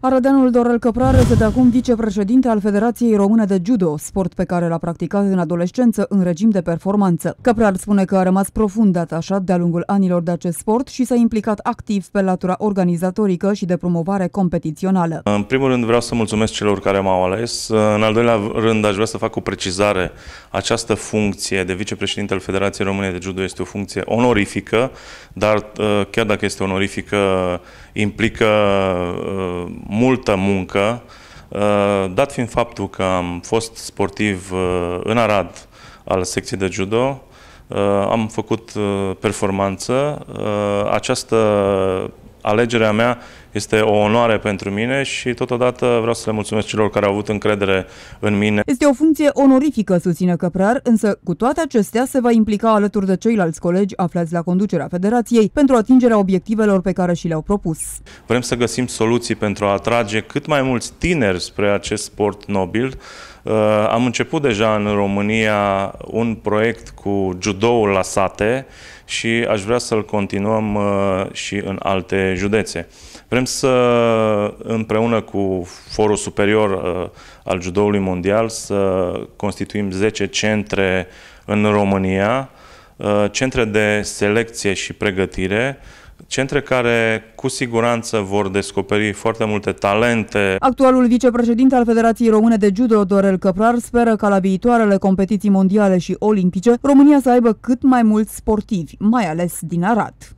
Arădeanul Dorel Căprar este acum vicepreședinte al Federației Române de Judo, sport pe care l-a practicat în adolescență în regim de performanță. Căprar spune că a rămas profund atașat de-a lungul anilor de acest sport și s-a implicat activ pe latura organizatorică și de promovare competițională. În primul rând vreau să mulțumesc celor care m-au ales. În al doilea rând aș vrea să fac o precizare. Această funcție de vicepreședinte al Federației Române de Judo este o funcție onorifică, dar uh, chiar dacă este onorifică, implică uh, multă muncă, uh, dat fiind faptul că am fost sportiv uh, în Arad al secției de judo, am făcut performanță. Această alegere a mea este o onoare pentru mine și totodată vreau să le mulțumesc celor care au avut încredere în mine. Este o funcție onorifică, susține Căprar, însă cu toate acestea se va implica alături de ceilalți colegi aflați la conducerea federației pentru atingerea obiectivelor pe care și le-au propus. Vrem să găsim soluții pentru a atrage cât mai mulți tineri spre acest sport nobil, Uh, am început deja în România un proiect cu judoul la sate și aș vrea să-l continuăm uh, și în alte județe. Vrem să, împreună cu Forul Superior uh, al Judoului Mondial, să constituim 10 centre în România, centre de selecție și pregătire, centre care cu siguranță vor descoperi foarte multe talente. Actualul vicepreședinte al Federației Române de Judo, Dorel Căprar, speră ca la viitoarele competiții mondiale și olimpice România să aibă cât mai mulți sportivi, mai ales din Arad.